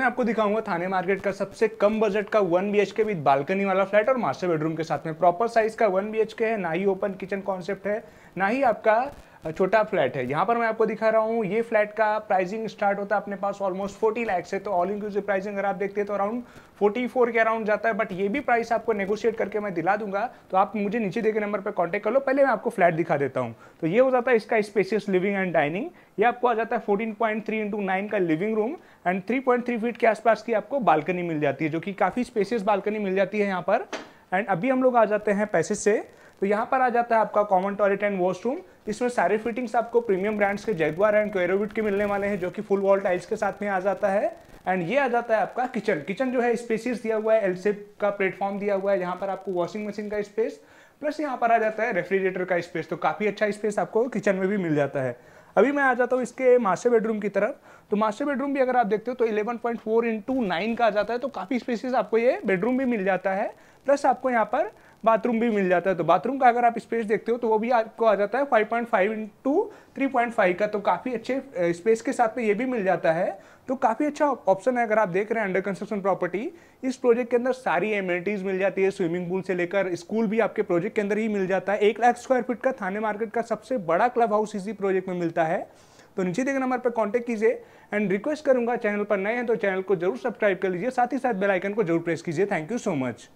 मैं आपको दिखाऊंगा थाने मार्केट का सबसे कम बजट का one B K with balcony वाला फ्लैट और मास्टर बेडरूम के साथ में प्रॉपर साइज का वन बी है ना ही ओपन किचन कॉन्सेप्ट है ना ही आपका छोटा फ्लैट है यहाँ पर मैं आपको दिखा रहा हूँ ये फ्लैट का प्राइसिंग स्टार्ट होता है अपने पास ऑलमोस्ट फोर्टी लैक्स है तो ऑल इंक्लूसिव प्राइसिंग अगर आप देखते हैं तो अराउंड फोर्टी फोर के अराउंड जाता है बट ये भी प्राइस आपको नेगोशिएट करके मैं दिला दूंगा तो आप मुझे नीचे देखे नंबर पर कॉन्टैक्ट कर लो पहले मैं आपको फ्लैट दिखा देता हूँ तो ये हो जाता है इसका स्पेसियस लिविंग एंड डाइनिंग ये आपको आ जाता है fourteen point three into nine का living room and three point three feet के आसपास की आपको बालकनी मिल जाती है जो कि काफ़ी स्पेसियस बालकनी मिल जाती है यहाँ पर एंड अभी हम लोग आ जाते हैं पैसे से तो यहाँ पर आ जाता है आपका कॉमन टॉयलेट एंड वॉशरूम इसमें सारे फिटिंग्स आपको प्रीमियम ब्रांड्स के जैगवार एंड क्वेरोविट के मिलने वाले हैं जो कि फुल वॉल टाइल्स के साथ में आ जाता है एंड ये आ जाता है आपका किचन किचन जो है स्पेसिस दिया हुआ है एलसेप का प्लेटफॉर्म दिया हुआ है यहाँ पर आपको वॉशिंग मशीन का स्पेस प्लस यहाँ पर आ जाता है रेफ्रिजरेटर का स्पेस तो काफ़ी अच्छा स्पेस आपको किचन में भी मिल जाता है अभी मैं आ जाता हूँ इसके मास्टर बेडरूम की तरफ तो मास्टर बेडरूम भी अगर आप देखते हो तो 11.4 पॉइंट फोर इंटू नाइन का आ जाता है तो काफ़ी स्पेसिस आपको ये बेडरूम भी मिल जाता है प्लस आपको यहाँ पर बाथरूम भी मिल जाता है तो बाथरूम का अगर आप स्पेस देखते हो तो वो भी आपको आ जाता है 5.5 पॉइंट फाइव इंटू थ्री का तो काफ़ी अच्छे स्पेस के साथ में ये भी मिल जाता है तो काफ़ी अच्छा ऑप्शन है अगर आप देख रहे हैं अंडर कंस्ट्रक्शन प्रॉपर्टी इस प्रोजेक्ट के अंदर सारी एमिनिटीज़ मिल जाती है स्विमिंग पूल से लेकर स्कूल भी आपके प्रोजेक्ट के अंदर ही मिल जाता है एक लाख स्क्वायर फीट का थाने मार्केट का सबसे बड़ा क्लब हाउस इसी प्रोजेक्ट में मिलता है तो नीचे देखे नंबर पर कॉन्टेक्ट कीजिए एंड रिक्वेस्ट करूंगा चैनल पर नए हैं तो चैनल को जरूर सब्सक्राइब कर लीजिए साथ ही साथ बेल आइकन को जरूर प्रेस कीजिए थैंक यू सो मच